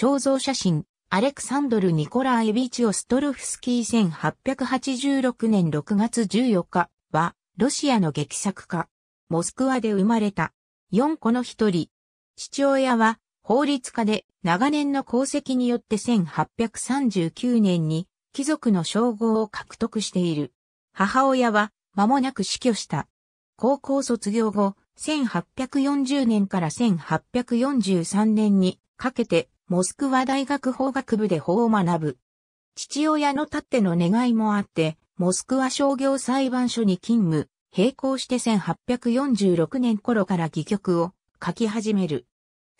肖像写真、アレクサンドル・ニコラー・エビチオ・ストロフスキー1886年6月14日は、ロシアの劇作家、モスクワで生まれた、4個の一人。父親は、法律家で、長年の功績によって1839年に、貴族の称号を獲得している。母親は、間もなく死去した。高校卒業後、1840年から1843年にかけてモスクワ大学法学部で法を学ぶ。父親のたっての願いもあって、モスクワ商業裁判所に勤務、並行して1846年頃から戯曲を書き始める。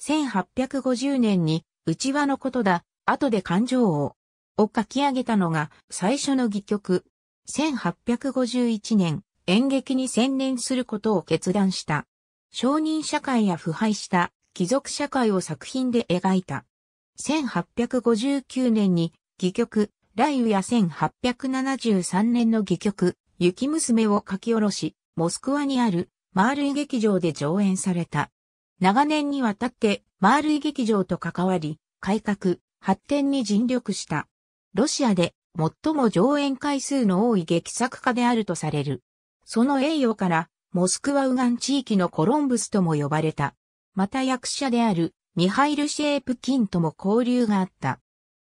1850年に、内輪のことだ、後で感情を、を書き上げたのが最初の戯曲。1851年、演劇に専念することを決断した。承認社会や腐敗した貴族社会を作品で描いた。1859年に、戯曲、雷雨や1873年の戯曲、雪娘を書き下ろし、モスクワにあるマールイ劇場で上演された。長年にわたってマールイ劇場と関わり、改革、発展に尽力した。ロシアで最も上演回数の多い劇作家であるとされる。その栄誉から、モスクワ右岸地域のコロンブスとも呼ばれた。また役者であるミハイル・シェープキンとも交流があった。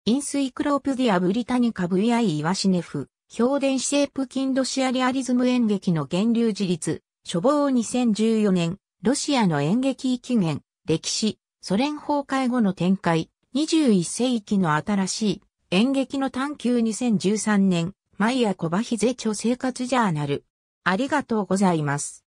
インスイクロープディア・ブリタニカ VI イワシネフ、評伝シェープキンロシアリアリズム演劇の源流自立、処方2014年、ロシアの演劇起源、歴史、ソ連崩壊後の展開、21世紀の新しい演劇の探求2013年、マイア・コバヒゼ著生活ジャーナル。ありがとうございます。